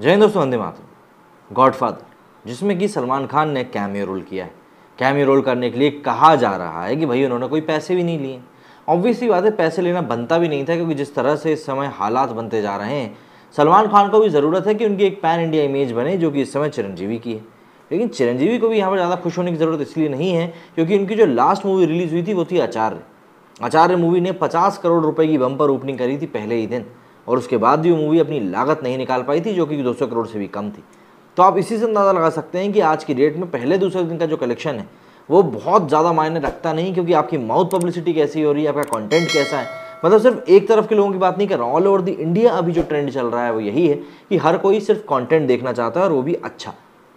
जय हिंद दोस्तों वंदे मातरम गॉडफादर जिसमें कि सलमान खान ने कैमियो रोल किया है कैमियो रोल करने के लिए कहा जा रहा है कि भाई उन्होंने कोई पैसे भी नहीं लिए ऑब्वियसली बात है पैसे लेना बनता भी नहीं था क्योंकि जिस तरह से इस समय हालात बनते जा रहे हैं सलमान खान को भी ज़रूरत है कि उनकी एक पैन इंडिया इमेज बने जो कि इस समय चिरंजीवी की है लेकिन चिरंजीवी को भी यहाँ पर ज़्यादा खुश होने की ज़रूरत इसलिए नहीं है क्योंकि उनकी जो लास्ट मूवी रिलीज़ हुई थी वो थी आचार्य आचार्य मूवी ने पचास करोड़ रुपये की बम्पर ओपनिंग करी थी पहले ही दिन और उसके बाद भी वो मूवी अपनी लागत नहीं निकाल पाई थी जो कि 200 करोड़ से भी कम थी तो आप इसी से अंदाज़ा लगा सकते हैं कि आज की डेट में पहले दूसरे दिन का जो कलेक्शन है वो बहुत ज़्यादा मायने रखता नहीं क्योंकि आपकी माउथ पब्लिसिटी कैसी हो रही है आपका कंटेंट कैसा है मतलब सिर्फ एक तरफ के लोगों की बात नहीं कर रहा ऑल ओवर द इंडिया अभी जो ट्रेंड चल रहा है वो यही है कि हर कोई सिर्फ कॉन्टेंट देखना चाहता है और वो भी अच्छा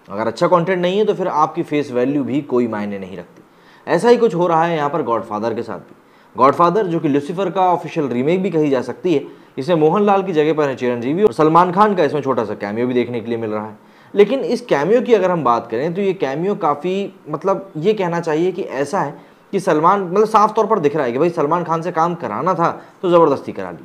अगर अच्छा कॉन्टेंट नहीं है तो फिर आपकी फेस वैल्यू भी कोई मायने नहीं रखती ऐसा ही कुछ हो रहा है यहाँ पर गॉडफादर के साथ भी गॉडफादर जो कि लूसीफर का ऑफिशियल रीमेक भी कही जा सकती है इसमें मोहनलाल की जगह पर है चिरंजीवी और सलमान खान का इसमें छोटा सा कैमियो भी देखने के लिए मिल रहा है लेकिन इस कैमियो की अगर हम बात करें तो ये कैमियो काफ़ी मतलब ये कहना चाहिए कि ऐसा है कि सलमान मतलब साफ तौर पर दिख रहा है कि भाई सलमान खान से काम कराना था तो ज़बरदस्ती करा ली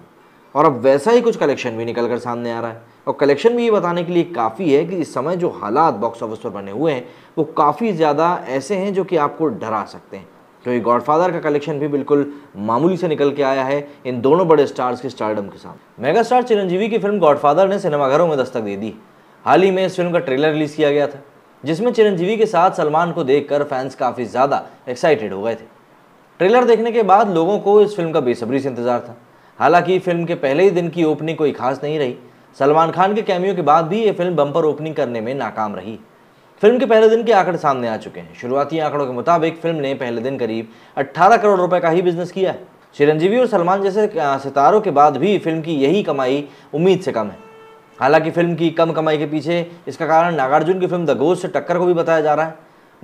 और अब वैसा ही कुछ कलेक्शन भी निकल कर सामने आ रहा है और कलेक्शन भी ये बताने के लिए काफ़ी है कि इस समय जो हालात बॉक्स ऑफिस पर बने हुए हैं वो काफ़ी ज़्यादा ऐसे हैं जो कि आपको डरा सकते हैं तो ये गॉडफादर का कलेक्शन भी बिल्कुल मामूली से निकल के आया है इन दोनों बड़े स्टार्स के स्टारडम के साथ मेगा स्टार चिरंजीवी की फिल्म गॉडफादर ने सिनेमाघरों में दस्तक दे दी हाल ही में इस फिल्म का ट्रेलर रिलीज किया गया था जिसमें चिरंजीवी के साथ सलमान को देखकर फैंस काफ़ी ज़्यादा एक्साइटेड हो गए थे ट्रेलर देखने के बाद लोगों को इस फिल्म का बेसब्री से इंतज़ार था हालांकि फिल्म के पहले ही दिन की ओपनिंग कोई खास नहीं रही सलमान खान के कैमियो के बाद भी ये फिल्म बम्पर ओपनिंग करने में नाकाम रही फिल्म के पहले दिन के आंकड़े सामने आ चुके हैं शुरुआती आंकड़ों के मुताबिक फिल्म ने पहले दिन करीब 18 करोड़ रुपए का ही बिजनेस किया है चिरंजीवी और सलमान जैसे सितारों के बाद भी फिल्म की यही कमाई उम्मीद से कम है हालांकि फिल्म की कम कमाई के पीछे इसका कारण नागार्जुन की फिल्म द गोज से टक्कर को भी बताया जा रहा है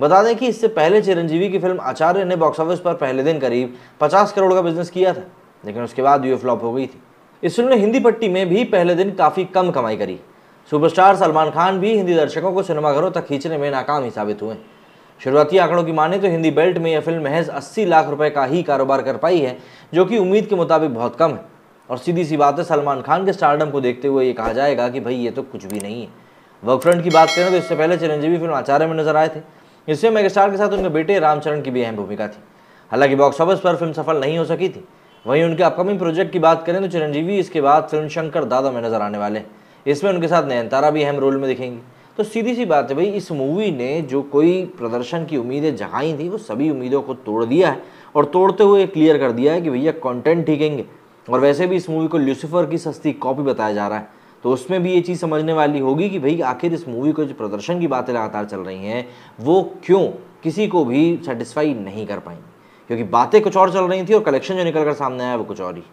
बता दें कि इससे पहले चिरंजीवी की फिल्म आचार्य ने बॉक्स ऑफिस पर पहले दिन करीब पचास करोड़ का बिजनेस किया था लेकिन उसके बाद यू फ्लॉप हो गई थी इस फिल्म ने हिंदी पट्टी में भी पहले दिन काफ़ी कम कमाई करी सुपरस्टार सलमान खान भी हिंदी दर्शकों को सिनेमाघरों तक खींचने में नाकाम ही साबित हुए शुरुआती आंकड़ों की माने तो हिंदी बेल्ट में यह फिल्म महज 80 लाख रुपए का ही कारोबार कर पाई है जो कि उम्मीद के मुताबिक बहुत कम है और सीधी सी बात है सलमान खान के स्टारडम को देखते हुए ये कहा जाएगा कि भाई ये तो कुछ भी नहीं है वर्क फ्रंट की बात करें तो इससे पहले चिरंजीवी फिल्म आचार्य में नजर आए थे इससे मेगास्टार के साथ उनके बेटे रामचरण की भी अहम भूमिका थी हालांकि बॉक्स ऑफिस पर फिल्म सफल नहीं हो सकी थी वहीं उनके अपकमिंग प्रोजेक्ट की बात करें तो चिरंजीवी इसके बाद फिल्म शंकर दादा में नजर आने वाले हैं इसमें उनके साथ नयनतारा भी अहम रोल में दिखेंगी तो सीधी सी बात है भाई इस मूवी ने जो कोई प्रदर्शन की उम्मीदें जगाई थी वो सभी उम्मीदों को तोड़ दिया है और तोड़ते हुए क्लियर कर दिया है कि भैया कंटेंट ठीकेंगे और वैसे भी इस मूवी को लूसीफर की सस्ती कॉपी बताया जा रहा है तो उसमें भी ये चीज़ समझने वाली होगी कि भाई आखिर इस मूवी को जो प्रदर्शन की बातें लगातार चल रही हैं वो क्यों किसी को भी सेटिस्फाई नहीं कर पाएंगी क्योंकि बातें कुछ और चल रही थी और कलेक्शन जो निकल कर सामने आया वो कुछ और ही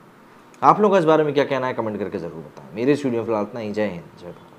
आप लोगों का इस बारे में क्या कहना है कमेंट करके ज़रूर बताएं मेरे स्टूडियो फिलहाल इतना ही जय हिंद जय भारत